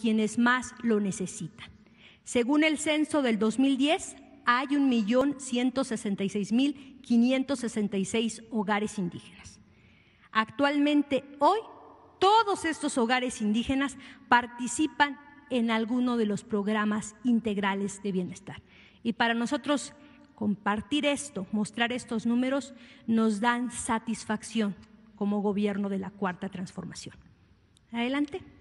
quienes más lo necesitan. Según el censo del 2010, hay 1.166.566 hogares indígenas. Actualmente, hoy, todos estos hogares indígenas participan en alguno de los programas integrales de bienestar. Y para nosotros compartir esto, mostrar estos números, nos dan satisfacción como gobierno de la Cuarta Transformación. Adelante.